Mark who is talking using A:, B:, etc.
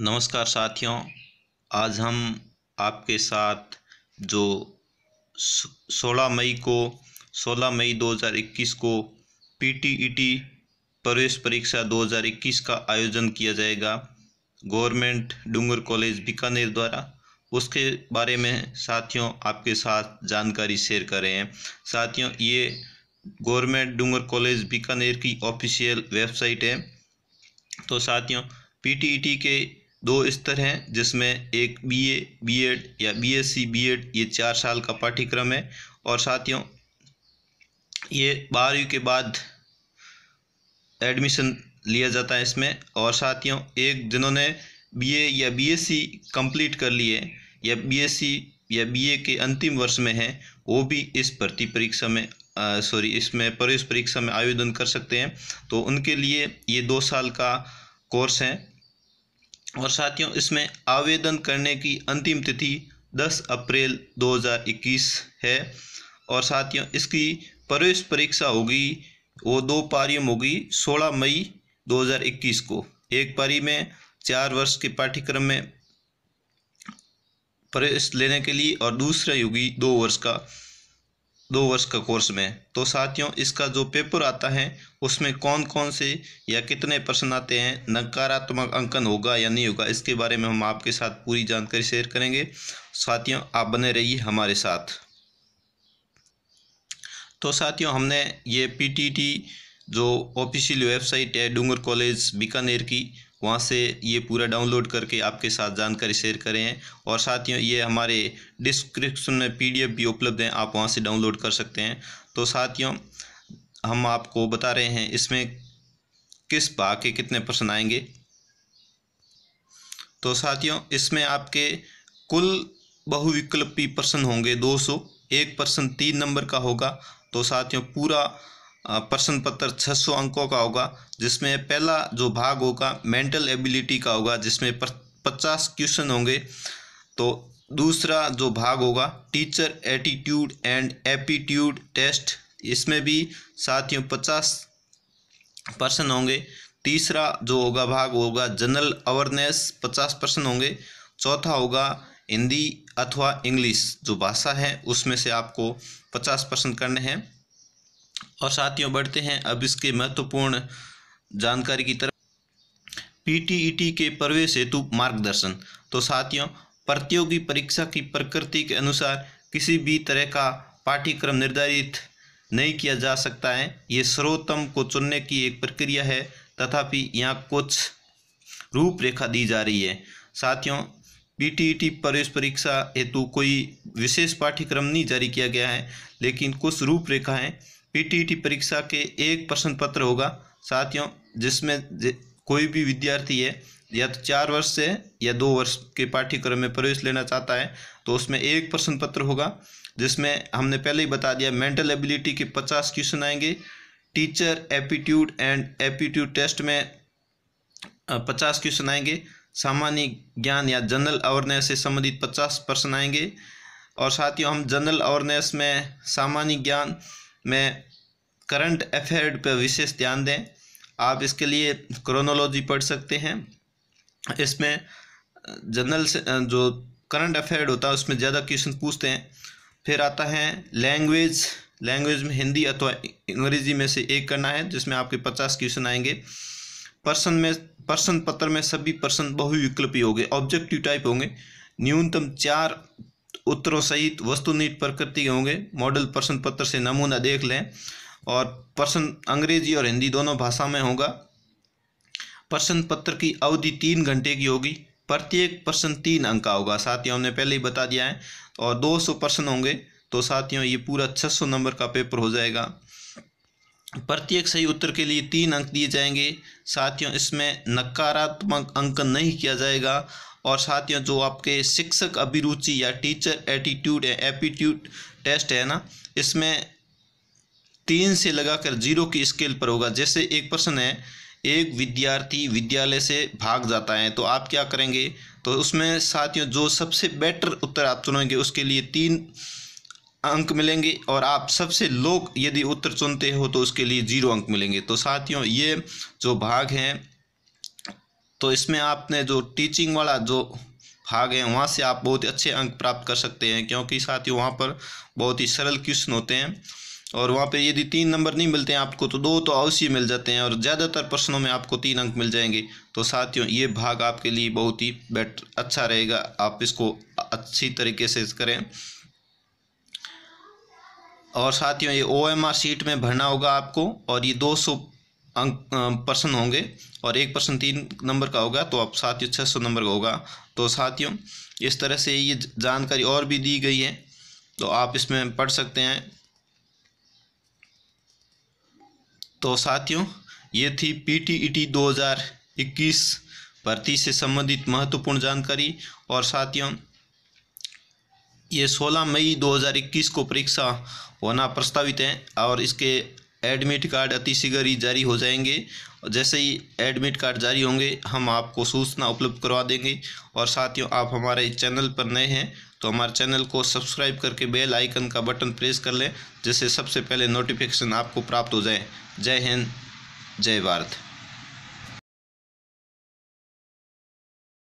A: नमस्कार साथियों आज हम आपके साथ जो 16 मई को 16 मई 2021 को पीटीईटी e प्रवेश परीक्षा 2021 का आयोजन किया जाएगा गवर्नमेंट डूंगर कॉलेज बीकानेर द्वारा उसके बारे में साथियों आपके साथ जानकारी शेयर कर रहे हैं साथियों ये गवर्नमेंट डूंगर कॉलेज बीकानेर की ऑफिशियल वेबसाइट है तो साथियों पीटीईटी e के दो स्तर हैं जिसमें एक बीए बीएड या बीएससी बीएड ये चार साल का पाठ्यक्रम है और साथियों ये बारहवीं के बाद एडमिशन लिया जाता है इसमें और साथियों एक जिन्होंने बीए या बीएससी कंप्लीट कर लिए या बीएससी या बीए के अंतिम वर्ष में हैं वो भी इस भर्ती परीक्षा में सॉरी इसमें प्रवेश परीक्षा में आवेदन कर सकते हैं तो उनके लिए ये दो साल का कोर्स है और साथियों इसमें आवेदन करने की अंतिम तिथि 10 अप्रैल 2021 है और साथियों इसकी प्रवेश परीक्षा होगी वो दो पारियों होगी 16 मई 2021 को एक पारी में चार वर्ष के पाठ्यक्रम में प्रवेश लेने के लिए और दूसरा होगी दो वर्ष का दो वर्ष का कोर्स में तो साथियों इसका जो पेपर आता है उसमें कौन कौन से या कितने प्रश्न आते हैं नकारात्मक अंकन होगा या नहीं होगा इसके बारे में हम आपके साथ पूरी जानकारी शेयर करेंगे साथियों आप बने रहिए हमारे साथ तो साथियों हमने ये पीटीटी जो ऑफिशियल वेबसाइट है डूंगर कॉलेज बीकानेर की वहाँ से ये पूरा डाउनलोड करके आपके साथ जानकारी शेयर करें और साथियों ये हमारे डिस्क्रिप्शन में पीडीएफ भी उपलब्ध हैं आप वहाँ से डाउनलोड कर सकते हैं तो साथियों हम आपको बता रहे हैं इसमें किस भाग के कितने प्रश्न आएंगे तो साथियों इसमें आपके कुल बहुविकल्पी प्रश्न होंगे सौ एक प्रश्न तीन नंबर का होगा तो साथियों पूरा प्रश्न पत्र 600 अंकों का होगा जिसमें पहला जो भाग होगा मेंटल एबिलिटी का होगा जिसमें पचास क्वेश्चन होंगे तो दूसरा जो भाग होगा teacher attitude and aptitude test इसमें भी साथियों पचास पर्सन होंगे तीसरा जो होगा भाग होगा जनरल अवेयरनेस पचास पर्सन होंगे चौथा होगा हिंदी अथवा इंग्लिश जो भाषा है उसमें से आपको पचास परसेंट करने हैं और साथियों बढ़ते हैं अब इसके महत्वपूर्ण जानकारी की तरफ पीटीईटी e के प्रवेश हेतु मार्गदर्शन तो साथियों प्रतियोगी परीक्षा की प्रकृति के अनुसार किसी भी तरह का पाठ्यक्रम निर्धारित नहीं किया जा सकता है ये सर्वोत्तम को चुनने की एक प्रक्रिया है तथापि यहाँ कुछ रूपरेखा दी जा रही है साथियों पीटीईटी e प्रवेश परीक्षा हेतु कोई विशेष पाठ्यक्रम नहीं जारी किया गया है लेकिन कुछ रूपरेखा हैं पीटीईटी e परीक्षा के एक प्रश्न पत्र होगा साथियों जिसमें कोई भी विद्यार्थी है या तो चार वर्ष से या दो वर्ष के पाठ्यक्रम में प्रवेश लेना चाहता है तो उसमें एक प्रश्न पत्र होगा जिसमें हमने पहले ही बता दिया मेंटल एबिलिटी के पचास क्वेश्चन आएंगे teacher aptitude and aptitude test में पचास क्वेश्चन आएंगे सामान्य ज्ञान या जनरल अवेयरनेस से संबंधित पचास प्रश्न आएंगे और साथियों हम जनरल अवेयरनेस में सामान्य ज्ञान में करंट अफेयर पर विशेष ध्यान दें आप इसके लिए क्रोनोलॉजी पढ़ सकते हैं इसमें जनरल से जो करंट अफेयर होता है उसमें ज़्यादा क्वेश्चन पूछते हैं फिर आता है लैंग्वेज लैंग्वेज में हिंदी अथवा अंग्रेजी में से एक करना है जिसमें आपके पचास क्वेश्चन आएंगे पर्सन में पर्सन पत्र में सभी पर्सन बहुविकल्पी होंगे ऑब्जेक्टिव टाइप होंगे न्यूनतम चार उत्तरों सहित वस्तुनिष्ठ प्रकृति होंगे मॉडल प्रश्न पत्र से नमूना देख लें और प्रश्न अंग्रेजी और हिंदी दोनों भाषा में होगा प्रश्न पत्र की अवधि तीन घंटे की होगी प्रत्येक प्रश्न तीन अंक का होगा साथियों हमने पहले ही बता दिया है और 200 प्रश्न होंगे तो साथियों ये पूरा 600 नंबर का पेपर हो जाएगा प्रत्येक सही उत्तर के लिए तीन अंक दिए जाएंगे साथियों इसमें नकारात्मक अंक नहीं किया जाएगा और साथियों जो आपके शिक्षक अभिरुचि या टीचर एटीट्यूड है एपीट्यूड टेस्ट है ना इसमें तीन से लगाकर जीरो की स्केल पर होगा जैसे एक प्रश्न है एक विद्यार्थी विद्यालय से भाग जाता है तो आप क्या करेंगे तो उसमें साथियों जो सबसे बेटर उत्तर आप चुनेंगे उसके लिए तीन अंक मिलेंगे और आप सबसे लोक यदि उत्तर चुनते हो तो उसके लिए जीरो अंक मिलेंगे तो साथियों ये जो भाग हैं तो इसमें आपने जो टीचिंग वाला जो भाग है वहाँ से आप बहुत अच्छे अंक प्राप्त कर सकते हैं क्योंकि साथियों वहाँ पर बहुत ही सरल क्वेश्चन होते हैं और वहाँ पर यदि तीन नंबर नहीं मिलते हैं आपको तो दो तो अवश्य मिल जाते हैं और ज़्यादातर प्रश्नों में आपको तीन अंक मिल जाएंगे तो साथियों ये भाग आपके लिए बहुत ही बेटर अच्छा रहेगा आप इसको अच्छी तरीके से करें और साथियों ये ओ एम आर सीट में भरना होगा आपको और ये दो सौ अंक पर्सन होंगे और एक पर्सन तीन नंबर का होगा तो आप साथियों छः सौ नंबर का होगा तो साथियों इस तरह से ये जानकारी और भी दी गई है तो आप इसमें पढ़ सकते हैं तो साथियों ये थी पी टी ई टी दो हज़ार इक्कीस भर्ती से संबंधित महत्वपूर्ण जानकारी और साथियों ये 16 मई 2021 को परीक्षा होना प्रस्तावित है और इसके एडमिट कार्ड अतिशीघ्र ही जारी हो जाएंगे जैसे ही एडमिट कार्ड जारी होंगे हम आपको सूचना उपलब्ध करवा देंगे और साथियों आप हमारे चैनल पर नए हैं तो हमारे चैनल को सब्सक्राइब करके बेल आइकन का बटन प्रेस कर लें जिससे सबसे पहले नोटिफिकेशन आपको प्राप्त हो जाए जय हिंद जय भारत